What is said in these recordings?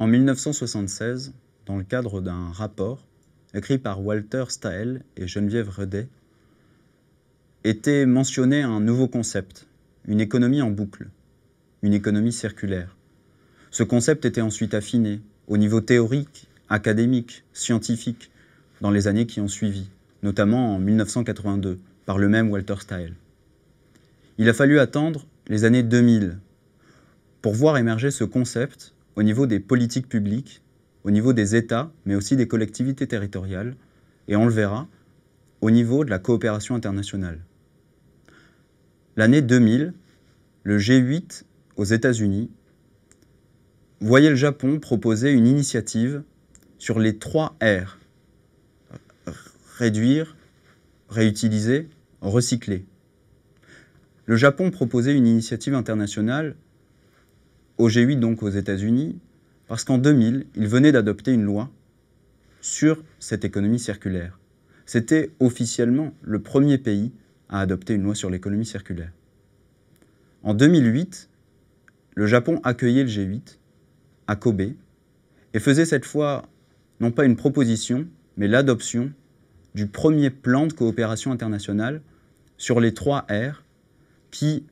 En 1976, dans le cadre d'un rapport écrit par Walter Stahel et Geneviève Redet, était mentionné un nouveau concept, une économie en boucle, une économie circulaire. Ce concept était ensuite affiné au niveau théorique, académique, scientifique, dans les années qui ont suivi, notamment en 1982, par le même Walter Stahel. Il a fallu attendre les années 2000 pour voir émerger ce concept au niveau des politiques publiques, au niveau des États, mais aussi des collectivités territoriales, et on le verra, au niveau de la coopération internationale. L'année 2000, le G8 aux États-Unis voyait le Japon proposer une initiative sur les trois R. Réduire, réutiliser, recycler. Le Japon proposait une initiative internationale au G8 donc aux États-Unis, parce qu'en 2000, ils venaient d'adopter une loi sur cette économie circulaire. C'était officiellement le premier pays à adopter une loi sur l'économie circulaire. En 2008, le Japon accueillait le G8 à Kobe et faisait cette fois non pas une proposition, mais l'adoption du premier plan de coopération internationale sur les trois R qui,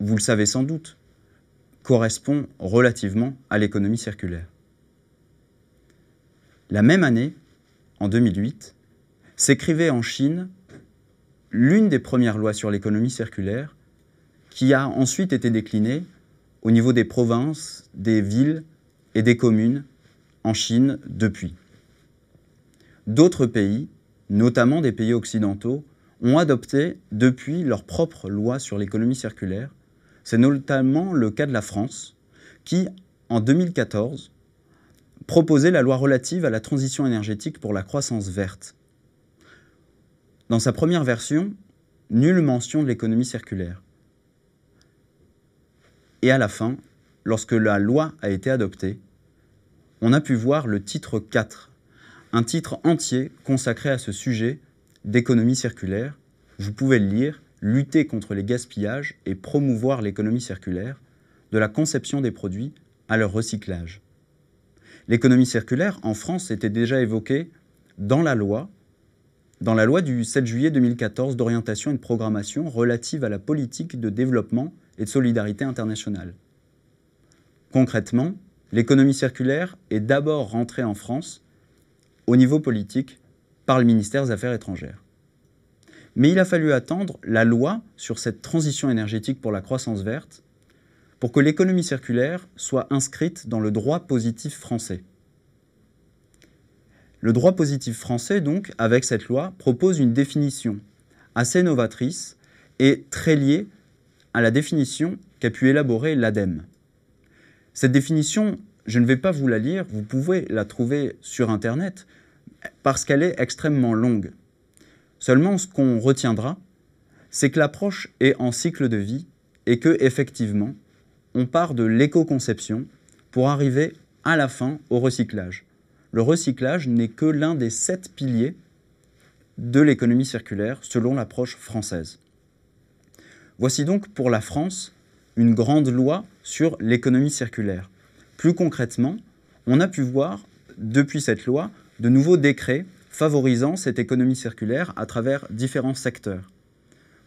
vous le savez sans doute, correspond relativement à l'économie circulaire. La même année, en 2008, s'écrivait en Chine l'une des premières lois sur l'économie circulaire qui a ensuite été déclinée au niveau des provinces, des villes et des communes en Chine depuis. D'autres pays, notamment des pays occidentaux, ont adopté depuis leur propre loi sur l'économie circulaire c'est notamment le cas de la France, qui, en 2014, proposait la loi relative à la transition énergétique pour la croissance verte. Dans sa première version, nulle mention de l'économie circulaire. Et à la fin, lorsque la loi a été adoptée, on a pu voir le titre 4, un titre entier consacré à ce sujet d'économie circulaire. Vous pouvez le lire, lutter contre les gaspillages et promouvoir l'économie circulaire, de la conception des produits à leur recyclage. L'économie circulaire en France était déjà évoquée dans la loi dans la loi du 7 juillet 2014 d'orientation et de programmation relative à la politique de développement et de solidarité internationale. Concrètement, l'économie circulaire est d'abord rentrée en France au niveau politique par le ministère des Affaires étrangères. Mais il a fallu attendre la loi sur cette transition énergétique pour la croissance verte pour que l'économie circulaire soit inscrite dans le droit positif français. Le droit positif français, donc, avec cette loi, propose une définition assez novatrice et très liée à la définition qu'a pu élaborer l'ADEME. Cette définition, je ne vais pas vous la lire, vous pouvez la trouver sur Internet, parce qu'elle est extrêmement longue. Seulement, ce qu'on retiendra, c'est que l'approche est en cycle de vie et que, effectivement, on part de l'éco-conception pour arriver à la fin au recyclage. Le recyclage n'est que l'un des sept piliers de l'économie circulaire selon l'approche française. Voici donc pour la France une grande loi sur l'économie circulaire. Plus concrètement, on a pu voir depuis cette loi de nouveaux décrets favorisant cette économie circulaire à travers différents secteurs.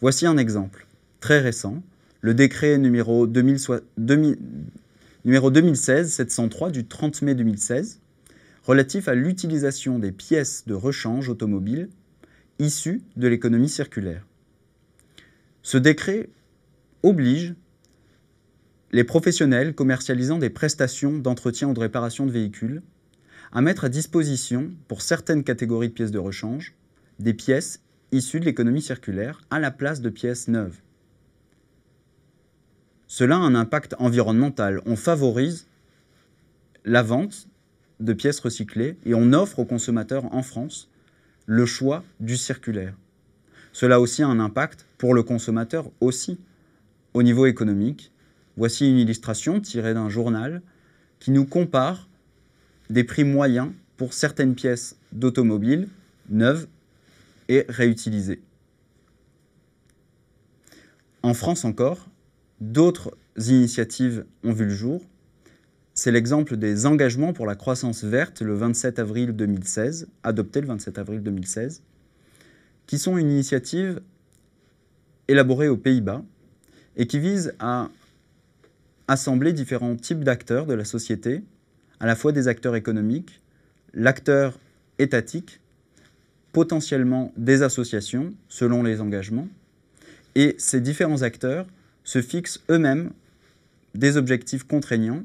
Voici un exemple très récent, le décret numéro, 2016-703 du 30 mai 2016 relatif à l'utilisation des pièces de rechange automobile issues de l'économie circulaire. Ce décret oblige les professionnels commercialisant des prestations d'entretien ou de réparation de véhicules à mettre à disposition, pour certaines catégories de pièces de rechange, des pièces issues de l'économie circulaire à la place de pièces neuves. Cela a un impact environnemental. On favorise la vente de pièces recyclées et on offre aux consommateurs en France le choix du circulaire. Cela aussi un impact pour le consommateur aussi au niveau économique. Voici une illustration tirée d'un journal qui nous compare des prix moyens pour certaines pièces d'automobiles neuves et réutilisées. En France encore, d'autres initiatives ont vu le jour. C'est l'exemple des engagements pour la croissance verte le 27 avril 2016, adopté le 27 avril 2016, qui sont une initiative élaborée aux Pays-Bas et qui vise à assembler différents types d'acteurs de la société à la fois des acteurs économiques, l'acteur étatique, potentiellement des associations, selon les engagements, et ces différents acteurs se fixent eux-mêmes des objectifs contraignants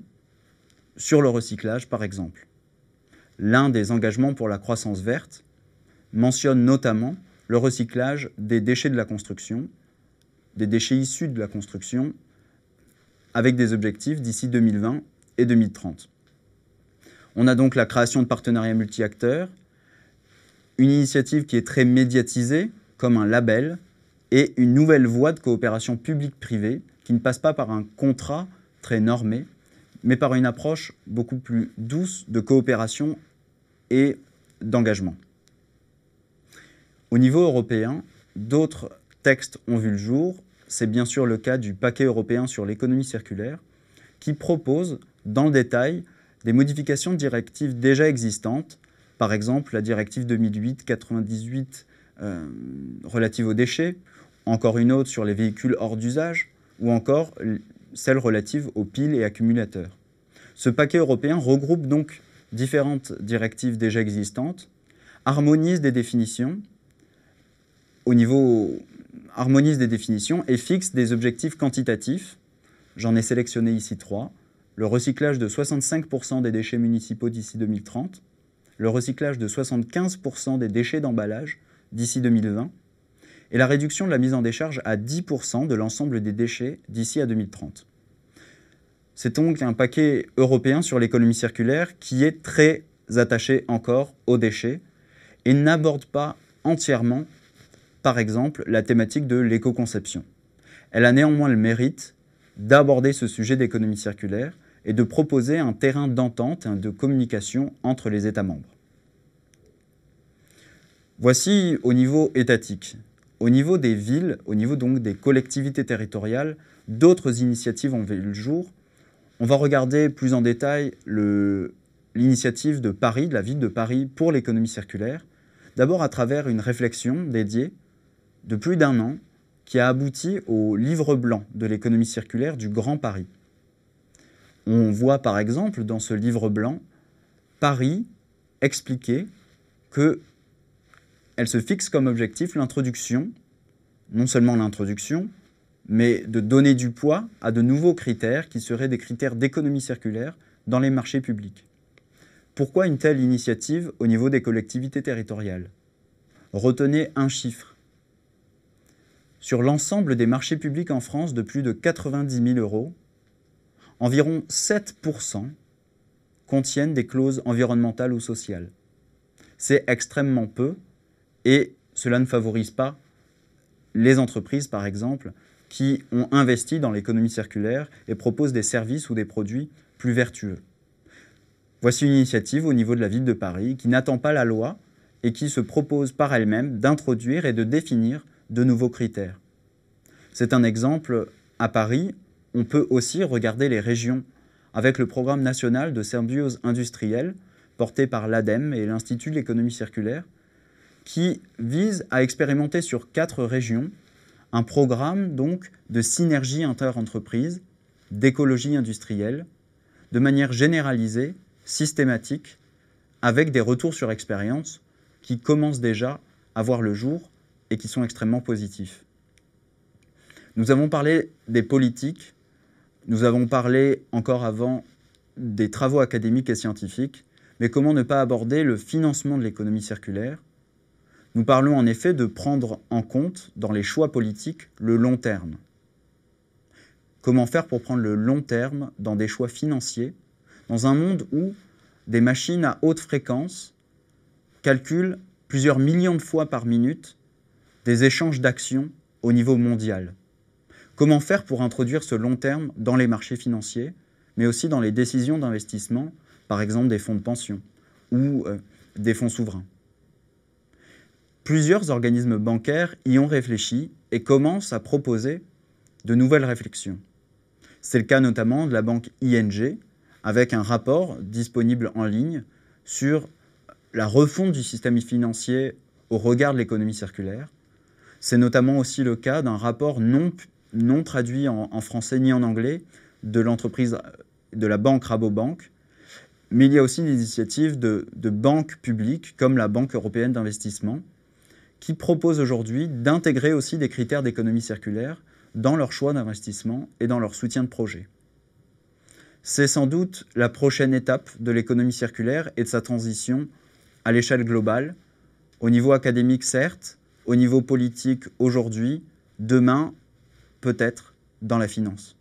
sur le recyclage, par exemple. L'un des engagements pour la croissance verte mentionne notamment le recyclage des déchets de la construction, des déchets issus de la construction, avec des objectifs d'ici 2020 et 2030. On a donc la création de partenariats multi-acteurs, une initiative qui est très médiatisée, comme un label, et une nouvelle voie de coopération publique-privée qui ne passe pas par un contrat très normé, mais par une approche beaucoup plus douce de coopération et d'engagement. Au niveau européen, d'autres textes ont vu le jour. C'est bien sûr le cas du paquet européen sur l'économie circulaire, qui propose, dans le détail, des modifications de directives déjà existantes, par exemple la directive 2008-98 euh, relative aux déchets, encore une autre sur les véhicules hors d'usage, ou encore celle relative aux piles et accumulateurs. Ce paquet européen regroupe donc différentes directives déjà existantes, harmonise des définitions au niveau harmonise des définitions et fixe des objectifs quantitatifs. J'en ai sélectionné ici trois le recyclage de 65% des déchets municipaux d'ici 2030, le recyclage de 75% des déchets d'emballage d'ici 2020, et la réduction de la mise en décharge à 10% de l'ensemble des déchets d'ici à 2030. C'est donc un paquet européen sur l'économie circulaire qui est très attaché encore aux déchets et n'aborde pas entièrement, par exemple, la thématique de l'éco-conception. Elle a néanmoins le mérite d'aborder ce sujet d'économie circulaire et de proposer un terrain d'entente, de communication entre les États membres. Voici au niveau étatique. Au niveau des villes, au niveau donc des collectivités territoriales, d'autres initiatives ont vu le jour. On va regarder plus en détail l'initiative de Paris, de la ville de Paris pour l'économie circulaire, d'abord à travers une réflexion dédiée de plus d'un an qui a abouti au livre blanc de l'économie circulaire du Grand Paris. On voit par exemple dans ce livre blanc Paris expliquer que elle se fixe comme objectif l'introduction, non seulement l'introduction, mais de donner du poids à de nouveaux critères qui seraient des critères d'économie circulaire dans les marchés publics. Pourquoi une telle initiative au niveau des collectivités territoriales Retenez un chiffre. Sur l'ensemble des marchés publics en France de plus de 90 000 euros, environ 7% contiennent des clauses environnementales ou sociales. C'est extrêmement peu et cela ne favorise pas les entreprises, par exemple, qui ont investi dans l'économie circulaire et proposent des services ou des produits plus vertueux. Voici une initiative au niveau de la ville de Paris qui n'attend pas la loi et qui se propose par elle-même d'introduire et de définir de nouveaux critères. C'est un exemple à Paris, on peut aussi regarder les régions avec le programme national de symbiose industrielle porté par l'ADEME et l'Institut de l'économie circulaire, qui vise à expérimenter sur quatre régions un programme donc de synergie inter d'écologie industrielle, de manière généralisée, systématique, avec des retours sur expérience qui commencent déjà à voir le jour et qui sont extrêmement positifs. Nous avons parlé des politiques, nous avons parlé encore avant des travaux académiques et scientifiques, mais comment ne pas aborder le financement de l'économie circulaire Nous parlons en effet de prendre en compte dans les choix politiques le long terme. Comment faire pour prendre le long terme dans des choix financiers, dans un monde où des machines à haute fréquence calculent plusieurs millions de fois par minute des échanges d'actions au niveau mondial Comment faire pour introduire ce long terme dans les marchés financiers, mais aussi dans les décisions d'investissement, par exemple des fonds de pension ou euh, des fonds souverains Plusieurs organismes bancaires y ont réfléchi et commencent à proposer de nouvelles réflexions. C'est le cas notamment de la banque ING, avec un rapport disponible en ligne sur la refonte du système financier au regard de l'économie circulaire. C'est notamment aussi le cas d'un rapport non non traduit en, français ni en anglais de l'entreprise de la banque Rabobank. Mais il y a aussi une initiative de, de banques publiques comme la Banque européenne d'investissement qui propose aujourd'hui d'intégrer aussi des critères d'économie circulaire dans leur choix d'investissement et dans leur soutien de projet. C'est sans doute la prochaine étape de l'économie circulaire et de sa transition à l'échelle globale, au niveau académique certes, au niveau politique aujourd'hui, demain peut-être dans la finance.